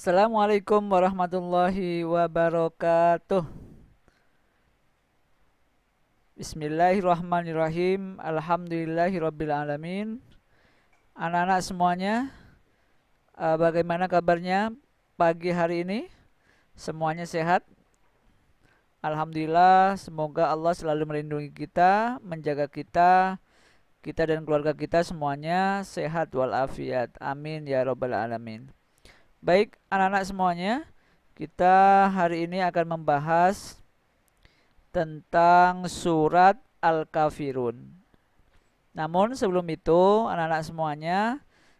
Assalamualaikum warahmatullahi wabarakatuh. Bismillahirrahmanirrahim. Alhamdulillahirrabbilalamin Anak-anak semuanya, eh, bagaimana kabarnya pagi hari ini? Semuanya sehat? Alhamdulillah, semoga Allah selalu melindungi kita, menjaga kita, kita dan keluarga kita semuanya sehat walafiat. Amin ya rabbal alamin. Baik, anak-anak semuanya, kita hari ini akan membahas tentang surat Al-Kafirun. Namun sebelum itu, anak-anak semuanya,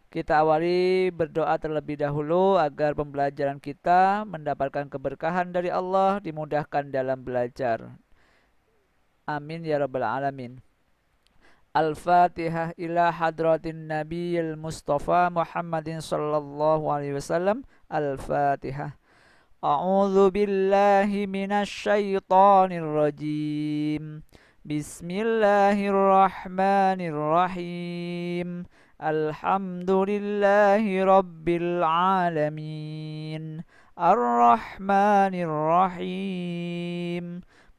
kita awali berdoa terlebih dahulu agar pembelajaran kita mendapatkan keberkahan dari Allah, dimudahkan dalam belajar. Amin ya rabbal alamin. الفاتحة إلى حضرة النبي المصطفى محمد صلى الله عليه وسلم الفاتحة أعوذ بالله من الشيطان الرجيم بسم الله الرحمن الرحيم الحمد لله رب العالمين الرحمن الرحيم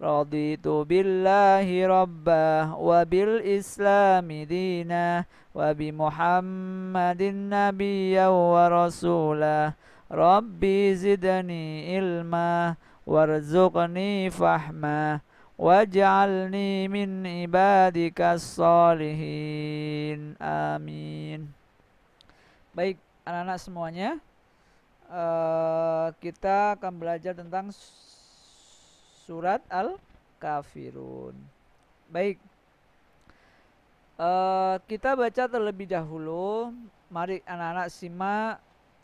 Raditu billahi rabbah wa bil islami dina wa bi muhammadin nabiyya wa rasulah Rabbi zidni ilma warzuqni fahma waj'alni min ibadika salihin amin baik anak-anak semuanya uh, kita akan belajar tentang surat Al-Kafirun. Baik. Uh, kita baca terlebih dahulu. Mari anak-anak simak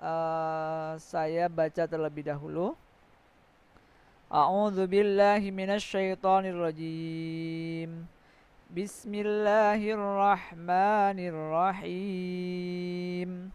uh, saya baca terlebih dahulu. A'udzu billahi minasyaitonir rajim. Bismillahirrahmanirrahim.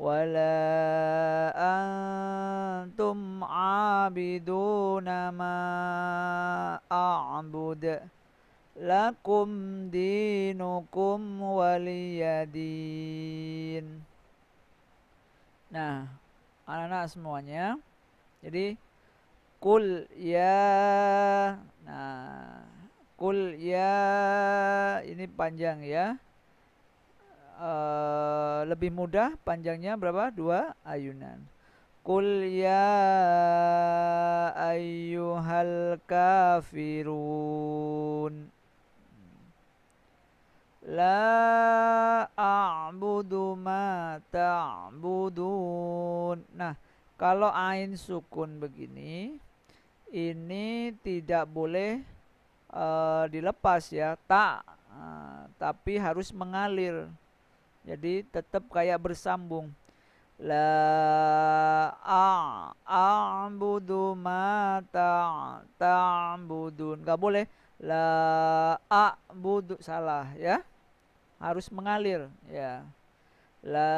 ولا أنتم عابدون ما أعبد لكم دينكم ولي دين Nah, anak-anak semuanya. Jadi kul ya. Nah, kul ya ini panjang ya. E, lebih mudah panjangnya berapa? Dua ayunan. Kul ya ayyuhal kafirun La a'budu ma ta'budun Nah, kalau ain sukun begini Ini tidak boleh uh, dilepas ya Tak, uh, eh, tapi harus mengalir jadi tetap kayak bersambung. La a a'budu ma ta'budun. Ta Gak boleh la a'budu salah ya. Harus mengalir ya. La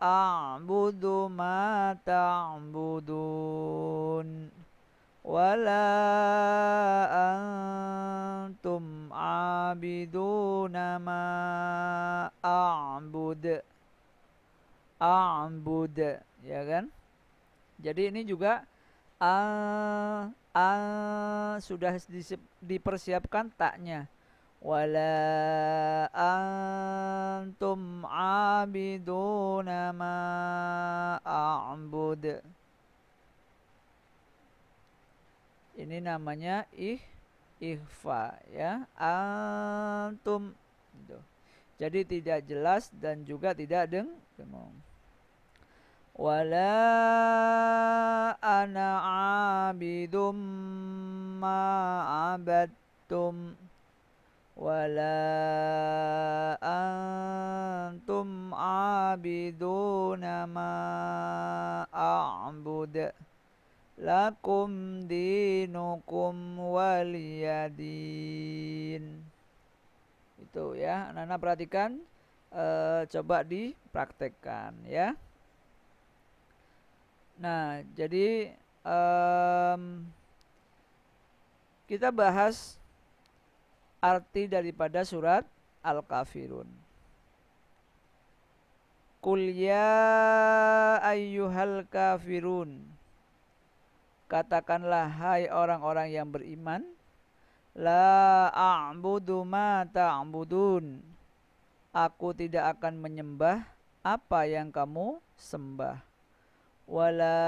a'budu ma ta'budun. Wala a'bud ya kan jadi ini juga a a sudah dipersiapkan taknya wala antum abiduna ma a'bud ini namanya ih ihfa, ya antum gitu. jadi tidak jelas dan juga tidak deng dengung ولا أنا عابد ما عبدتم ولا أنتم عابدون ما أعبد لكم دينكم ولي دين itu ya anak-anak perhatikan e, coba dipraktekkan ya Nah, jadi um, kita bahas arti daripada surat Al-Kafirun. Kul ya ayyuhal kafirun. Katakanlah hai orang-orang yang beriman, la a'budu ma ta'budun. Aku tidak akan menyembah apa yang kamu sembah ولا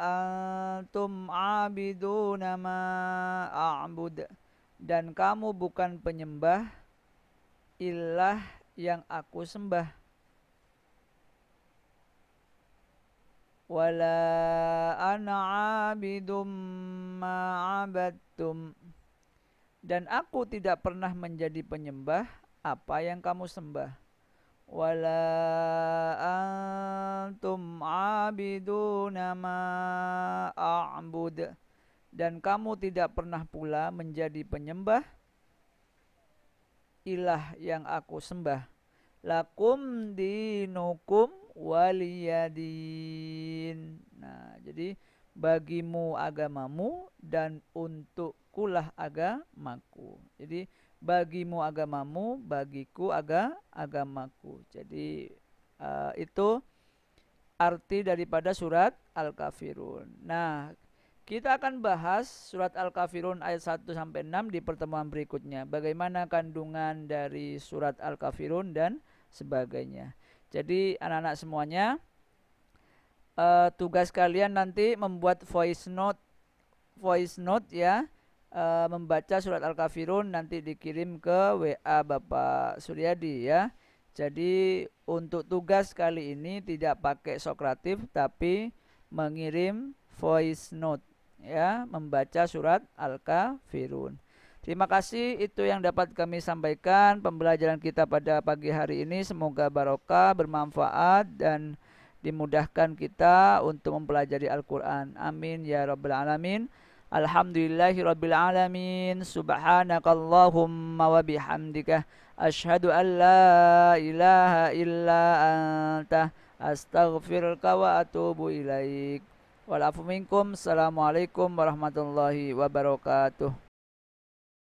antum abidu nama a'bud dan kamu bukan penyembah ilah yang aku sembah wala ana abidum ma'abattum dan aku tidak pernah menjadi penyembah apa yang kamu sembah ولا antum abiduna ma a'bud dan kamu tidak pernah pula menjadi penyembah ilah yang aku sembah lakum dinukum waliyadin nah jadi bagimu agamamu dan untuk kulah agamaku jadi bagimu agamamu, bagiku aga agamaku. Jadi uh, itu arti daripada surat Al-Kafirun. Nah, kita akan bahas surat Al-Kafirun ayat 1 sampai 6 di pertemuan berikutnya. Bagaimana kandungan dari surat Al-Kafirun dan sebagainya. Jadi anak-anak semuanya uh, tugas kalian nanti membuat voice note voice note ya uh, membaca surat Al-Kafirun nanti dikirim ke WA Bapak Suryadi ya. Jadi untuk tugas kali ini tidak pakai Sokratif tapi mengirim voice note ya, membaca surat Al-Kafirun. Terima kasih itu yang dapat kami sampaikan pembelajaran kita pada pagi hari ini semoga barokah, bermanfaat dan dimudahkan kita untuk mempelajari Al-Qur'an. Amin ya rabbal alamin. الحمد لله رب العالمين سبحانك اللهم وبحمدك أشهد أن لا إله إلا أنت أستغفرك وأتوب إليك والعفو منكم السلام عليكم ورحمة الله وبركاته